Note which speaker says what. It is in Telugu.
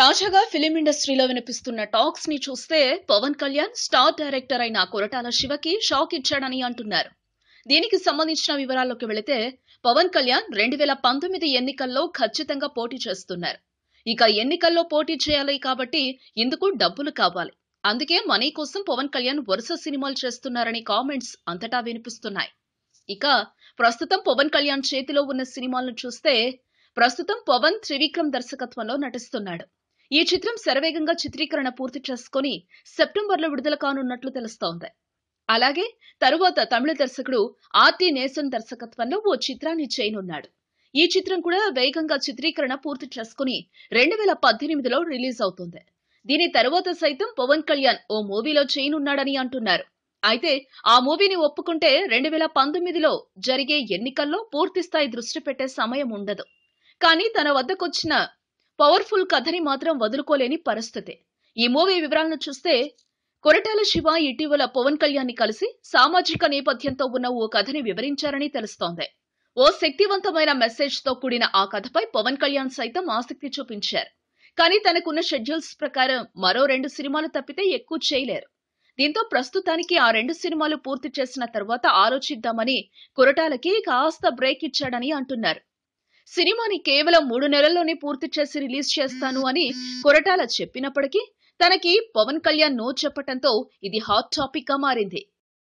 Speaker 1: తాజాగా ఫిలిం ఇండస్ట్రీలో వినిపిస్తున్న టాక్స్ ని చూస్తే పవన్ కళ్యాణ్ స్టార్ డైరెక్టర్ అయిన కొరటాల శివకి షాక్ ఇచ్చాడని అంటున్నారు దీనికి సంబంధించిన వివరాల్లోకి వెళితే పవన్ కళ్యాణ్ రెండు వేల పంతొమ్మిది ఎన్నికల్లో ఖచ్చితంగా పోటీ చేస్తున్నారు ఇక ఎన్నికల్లో పోటీ చేయాలి కాబట్టి ఇందుకు డబ్బులు కావాలి అందుకే మనీ కోసం పవన్ కళ్యాణ్ వరుస సినిమాలు చేస్తున్నారని కామెంట్స్ అంతటా వినిపిస్తున్నాయి ఇక ప్రస్తుతం పవన్ కళ్యాణ్ చేతిలో ఉన్న సినిమాలను చూస్తే ప్రస్తుతం పవన్ త్రివిక్రమ్ దర్శకత్వంలో నటిస్తున్నాడు ఈ చిత్రం శరవేగంగా చిత్రీకరణ పూర్తి చేసుకుని సెప్టెంబర్లో విడుదల కానున్నట్లు తెలుస్తోంది అలాగే తరువాత తమిళ దర్శకుడు ఆర్తి నేసన్ దర్శకత్వంలో ఓ చిత్రాన్ని చేయనున్నాడు ఈ చిత్రం కూడా వేగంగా చిత్రీకరణ పూర్తి చేసుకుని రెండు వేల పద్దెనిమిదిలో రిలీజ్ అవుతుంది దీని తరువాత సైతం పవన్ కళ్యాణ్ ఓ మూవీలో చేయనున్నాడని అంటున్నారు అయితే ఆ మూవీని ఒప్పుకుంటే రెండు వేల పంతొమ్మిదిలో జరిగే ఎన్నికల్లో పూర్తిస్థాయి దృష్టి పెట్టే సమయం ఉండదు కానీ తన వద్దకొచ్చిన పవర్ఫుల్ కథని మాత్రం వదులుకోలేని పరిస్థితి ఈ మూవీ వివరాలను చూస్తే కొరటాల శివ ఇటీవల పవన్ కళ్యాణ్ ని కలిసి సామాజిక నేపథ్యంతో ఉన్న ఓ కథని వివరించారని తెలుస్తోంది ఓ శక్తివంతమైన మెసేజ్ తో కూడిన ఆ కథపై పవన్ కళ్యాణ్ సైతం ఆసక్తి చూపించారు కానీ తనకున్న షెడ్యూల్స్ ప్రకారం మరో రెండు సినిమాలు తప్పితే ఎక్కువ చేయలేరు దీంతో ప్రస్తుతానికి ఆ రెండు సినిమాలు పూర్తి చేసిన తర్వాత ఆలోచిద్దామని కొరటాలకి కాస్త బ్రేక్ ఇచ్చాడని అంటున్నారు సినిమాని కేవలం మూడు నెలల్లోనే పూర్తి చేసి రిలీజ్ చేస్తాను అని కొరటాల చెప్పినప్పటికీ తనకి పవన్ కళ్యాణ్ నో చెప్పటంతో ఇది హాట్ టాపిక్ గా మారింది